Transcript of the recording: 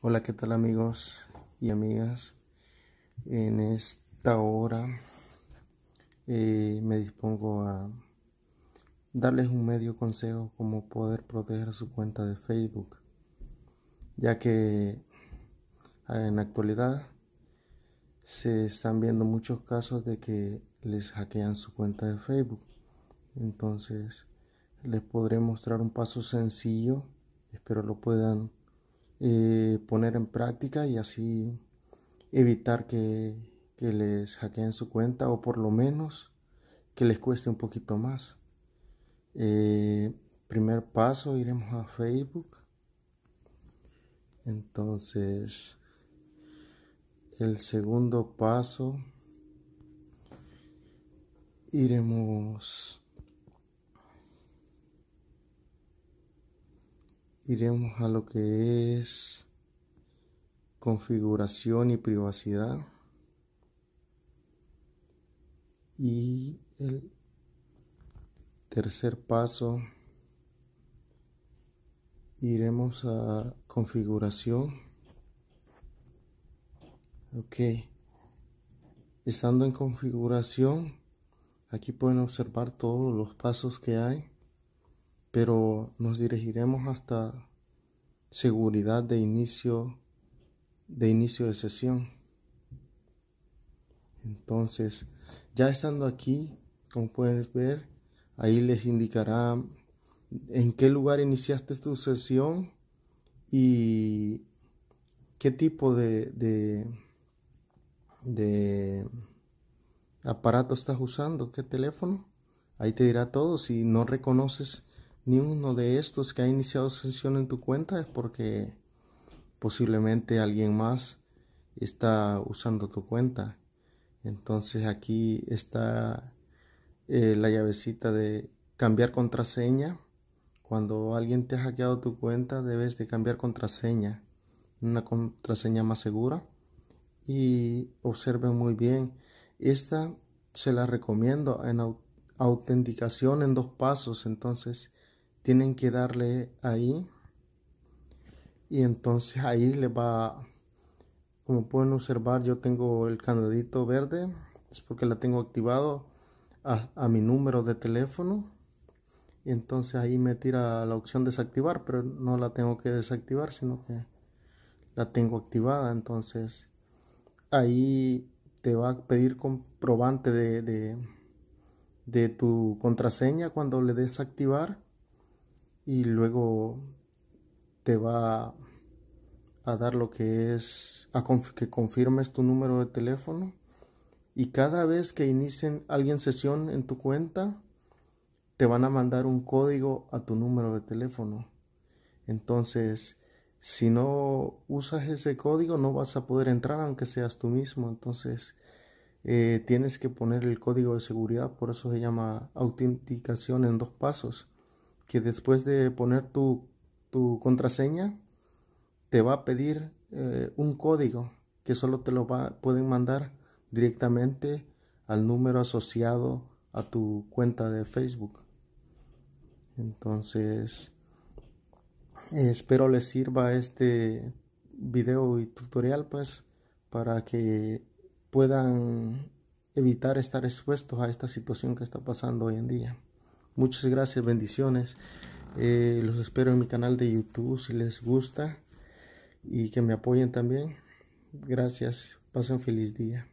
Hola, ¿qué tal amigos y amigas? En esta hora eh, me dispongo a darles un medio consejo como poder proteger su cuenta de Facebook, ya que ah, en la actualidad se están viendo muchos casos de que les hackean su cuenta de Facebook. Entonces les podré mostrar un paso sencillo, espero lo puedan eh, poner en práctica y así evitar que, les hackeen su cuenta o por lo menos que les cueste un poquito más. Eh, primer paso, iremos a Facebook. Entonces, el segundo paso, iremos iremos a lo que es configuración y privacidad y el tercer paso iremos a configuración ok estando en configuración aquí pueden observar todos los pasos que hay pero nos dirigiremos hasta seguridad de inicio de inicio de sesión. Entonces, ya estando aquí, como puedes ver, ahí les indicará en qué lugar iniciaste tu sesión y qué tipo de, de, de aparato estás usando, qué teléfono. Ahí te dirá todo. Si no reconoces ninguno de estos que ha iniciado sesión en tu cuenta es porque posiblemente alguien más está usando tu cuenta. Entonces aquí está eh, la llavecita de cambiar contraseña. Cuando alguien te ha hackeado tu cuenta debes de cambiar contraseña, una contraseña más segura. Y observe muy bien, esta se la recomiendo en autenticación en dos pasos. Entonces, tienen que darle ahí y entonces ahí le va como pueden observar yo tengo el candadito verde es porque la tengo activado a, mi número de teléfono y entonces ahí me tira la opción desactivar pero no la tengo que desactivar sino que la tengo activada entonces ahí te va a pedir comprobante de, de, tu contraseña cuando le des activar y luego te va a dar lo que es que confirmes tu número de teléfono y cada vez que inicien alguien sesión en tu cuenta te van a mandar un código a tu número de teléfono entonces si no usas ese código no vas a poder entrar aunque seas tú mismo entonces eh, tienes que poner el código de seguridad por eso se llama autenticación en dos pasos que después de poner tu, contraseña, te va a pedir eh, un código que solo te lo pueden mandar directamente al número asociado a tu cuenta de Facebook. Entonces, espero les sirva este video y tutorial pues para que puedan evitar estar expuestos a esta situación que está pasando hoy en día. Muchas gracias, bendiciones. Eh, los espero en mi canal de YouTube si les gusta y que me apoyen también. Gracias, pasen feliz día.